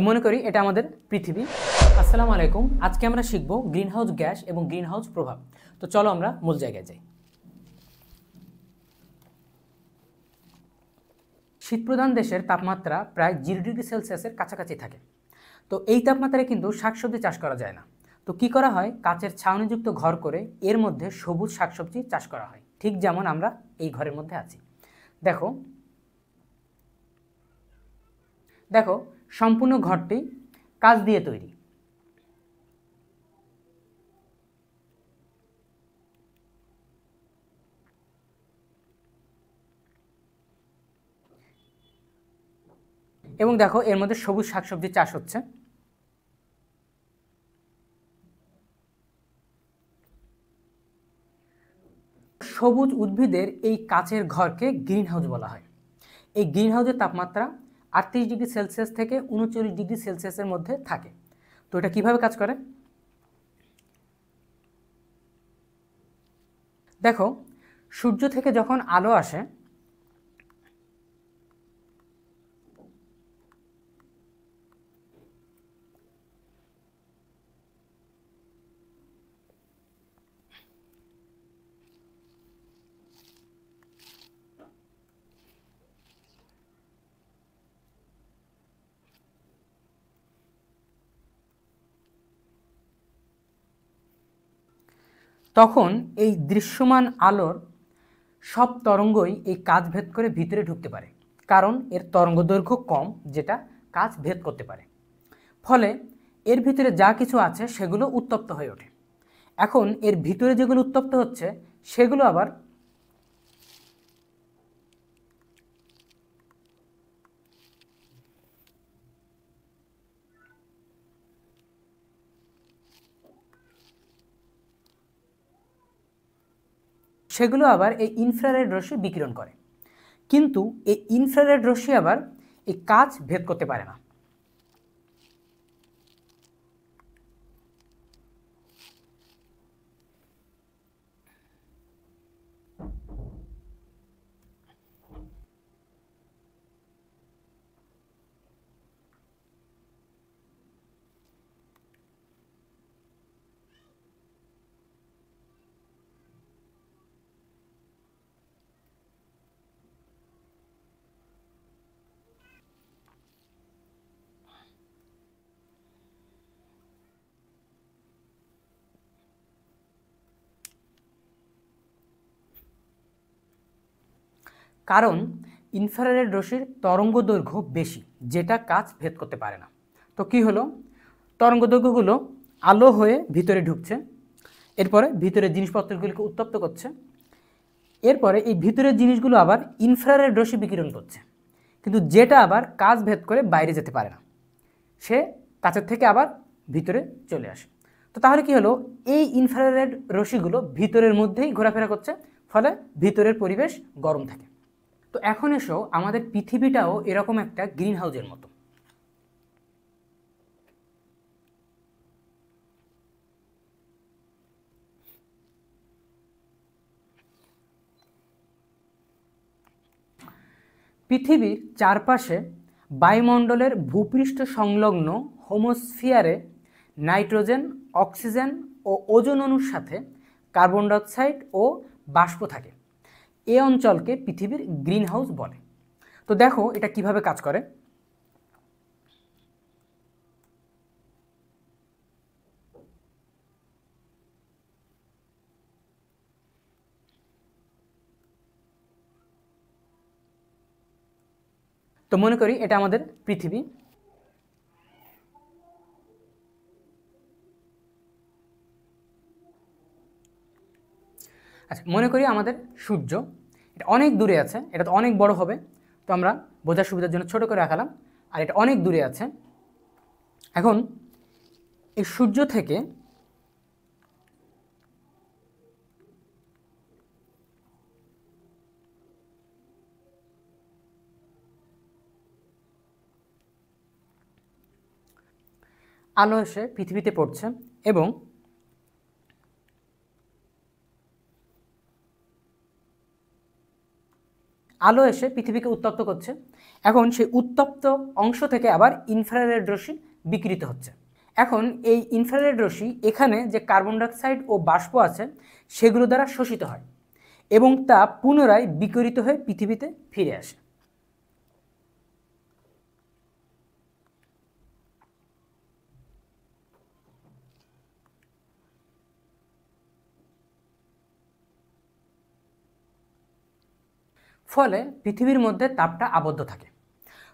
তো মনে করি এটা আমাদের পৃথিবী আসসালামু আলাইকুম আজকে আমরা শিখব গ্রিনহাউস গ্যাস এবং গ্রিনহাউস প্রভাব তো চলো আমরা মূল জায়গায় যাই শীতপ্রধান দেশের তাপমাত্রা প্রায় জিরো ডিগ্রি সেলসিয়াসের কাছাকাছি থাকে তো এই তাপমাত্রায় কিন্তু শাকসবজি চাষ করা যায় না তো কি করা হয় কাচের ছাউনিযুক্ত ঘর করে এর মধ্যে সবুজ শাকসবজি চাষ করা হয় ঠিক যেমন আমরা এই ঘরের মধ্যে আছি দেখো দেখো সম্পূর্ণ ঘরটি কাজ দিয়ে তৈরি এবং দেখো এর মধ্যে সবুজ শাকসবজি চাষ হচ্ছে সবুজ উদ্ভিদের এই কাচের ঘরকে গ্রিন হাউস বলা হয় এই গ্রিন হাউসের তাপমাত্রা আটত্রিশ ডিগ্রি সেলসিয়াস থেকে উনচল্লিশ ডিগ্রি সেলসিয়াসের মধ্যে থাকে তো এটা কিভাবে কাজ করে দেখো সূর্য থেকে যখন আলো আসে তখন এই দৃশ্যমান আলোর সব তরঙ্গই এই কাজ ভেদ করে ভিতরে ঢুকতে পারে কারণ এর তরঙ্গ দৈর্ঘ্য কম যেটা কাজ ভেদ করতে পারে ফলে এর ভিতরে যা কিছু আছে সেগুলো উত্তপ্ত হয়ে ওঠে এখন এর ভিতরে যেগুলো উত্তপ্ত হচ্ছে সেগুলো আবার সেগুলো আবার এই ইনফ্রারেড রশ্মি বিকিরণ করে কিন্তু এই ইনফ্রারেড রশ্মি আবার এই কাজ ভেদ করতে পারে না কারণ ইনফ্রারেড রশ্মির তরঙ্গ দৈর্ঘ্য বেশি যেটা কাজ ভেদ করতে পারে না তো কি হলো তরঙ্গ দৈর্ঘ্যগুলো আলো হয়ে ভিতরে ঢুকছে এরপরে ভিতরে জিনিসপত্রগুলিকে উত্তপ্ত করছে এরপরে এই ভিতরের জিনিসগুলো আবার ইনফ্রারেড রশ্মি বিকিরণ করছে কিন্তু যেটা আবার কাজ ভেদ করে বাইরে যেতে পারে না সে কাছের থেকে আবার ভিতরে চলে আসে তো তাহলে কি হলো এই ইনফ্রারেড রশ্মিগুলো ভিতরের মধ্যেই ঘোরাফেরা করছে ফলে ভিতরের পরিবেশ গরম থাকে তো এখন এসো আমাদের পৃথিবীটাও এরকম একটা গ্রিন হাউজের মতো পৃথিবীর চারপাশে বায়ুমণ্ডলের ভূপৃষ্ঠ সংলগ্ন হোমোস্ফিয়ারে নাইট্রোজেন অক্সিজেন ও ওজন অণুর সাথে কার্বন ডাইঅক্সাইড ও বাষ্প থাকে এ অঞ্চলকে পৃথিবীর গ্রিন হাউস বলে তো দেখো এটা কিভাবে কাজ করে তো মনে করি এটা আমাদের পৃথিবী আচ্ছা মনে করি আমাদের সূর্য এটা অনেক দূরে আছে এটা তো অনেক বড় হবে তো আমরা বোঝার সুবিধার জন্য ছোট করে রাখালাম আর এটা অনেক দূরে আছে এখন এই সূর্য থেকে আলো এসে পৃথিবীতে পড়ছে এবং আলো এসে পৃথিবীকে উত্তপ্ত করছে এখন সেই উত্তপ্ত অংশ থেকে আবার ইনফ্রারেড রশ্মি বিকৃত হচ্ছে এখন এই ইনফ্রারেড রশ্মি এখানে যে কার্বন ডাইঅক্সাইড ও বাষ্প আছে সেগুলো দ্বারা শোষিত হয় এবং তা পুনরায় বিকরিত হয়ে পৃথিবীতে ফিরে আসে ফলে পৃথিবীর মধ্যে তাপটা আবদ্ধ থাকে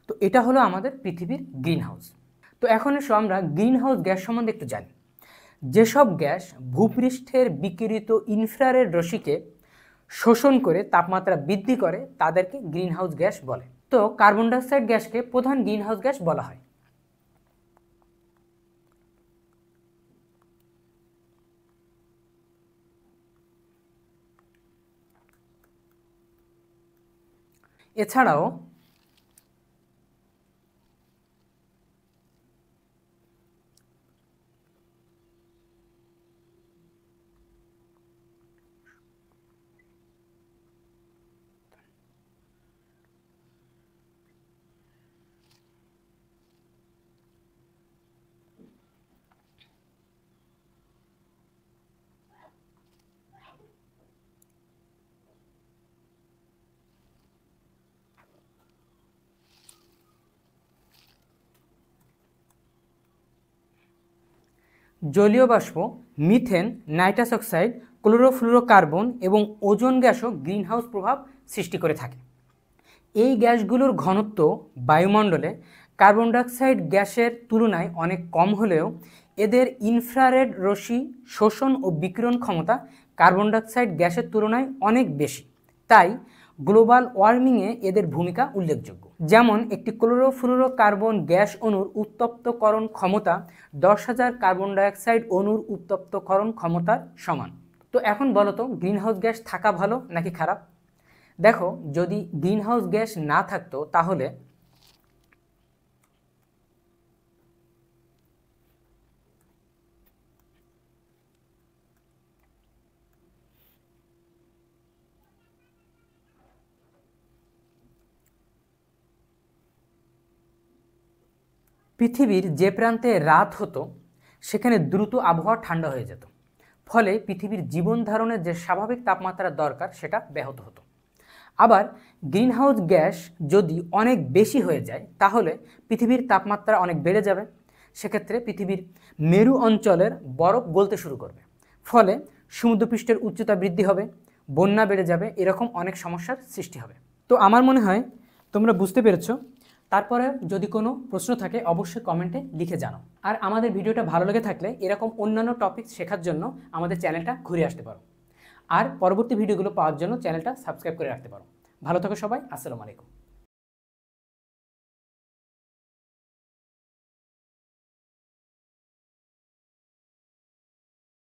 তো এটা হলো আমাদের পৃথিবীর গ্রিন হাউস তো এখন এসো আমরা গ্রিন হাউস গ্যাস সম্বন্ধে একটু জানি যেসব গ্যাস ভূপৃষ্ঠের বিকিরিত ইনফ্রারেড রশিকে শোষণ করে তাপমাত্রা বৃদ্ধি করে তাদেরকে গ্রিনহাউস গ্যাস বলে তো কার্বন ডাইঅক্সাইড গ্যাসকে প্রধান গ্রিনহাউস গ্যাস বলা হয় এছাড়াও জলীয় বাষ্প মিথেন নাইট্রাস অক্সাইড ক্লোরোফ্লোরোকার্বন এবং ওজন গ্যাসও গ্রিনহাউস প্রভাব সৃষ্টি করে থাকে এই গ্যাসগুলোর ঘনত্ব বায়ুমণ্ডলে কার্বন ডাইঅক্সাইড গ্যাসের তুলনায় অনেক কম হলেও এদের ইনফ্রারেড রশ্মি শোষণ ও বিকিরণ ক্ষমতা কার্বন ডাইঅক্সাইড গ্যাসের তুলনায় অনেক বেশি তাই গ্লোবাল ওয়ার্মিংয়ে এদের ভূমিকা উল্লেখযোগ্য যেমন একটি ক্লোরোফ্লোরো কার্বন গ্যাস অণুর উত্তপ্তকরণ ক্ষমতা দশ হাজার কার্বন ডাইঅক্সাইড অণুর উত্তপ্তকরণ ক্ষমতার সমান তো এখন বলতো গ্রিনহাউস গ্যাস থাকা ভালো নাকি খারাপ দেখো যদি গ্রিনহাউস গ্যাস না থাকতো তাহলে পৃথিবীর যে প্রান্তে রাত হতো সেখানে দ্রুত আবহাওয়া ঠান্ডা হয়ে যেত ফলে পৃথিবীর জীবন ধারণের যে স্বাভাবিক তাপমাত্রা দরকার সেটা ব্যাহত হতো আবার গ্রিনহাউস গ্যাস যদি অনেক বেশি হয়ে যায় তাহলে পৃথিবীর তাপমাত্রা অনেক বেড়ে যাবে সেক্ষেত্রে পৃথিবীর মেরু অঞ্চলের বরফ গলতে শুরু করবে ফলে সমুদ্রপৃষ্ঠের উচ্চতা বৃদ্ধি হবে বন্যা বেড়ে যাবে এরকম অনেক সমস্যার সৃষ্টি হবে তো আমার মনে হয় তোমরা বুঝতে পেরেছো তারপরে যদি কোনো প্রশ্ন থাকে অবশ্যই কমেন্টে লিখে জানো আর আমাদের ভিডিওটা ভালো লেগে থাকলে এরকম অন্যান্য টপিক শেখার জন্য আমাদের চ্যানেলটা ঘুরে আসতে পারো আর পরবর্তী ভিডিওগুলো পাওয়ার জন্য চ্যানেলটা সাবস্ক্রাইব করে রাখতে পারো ভালো থাকো সবাই আসসালামু আলাইকুম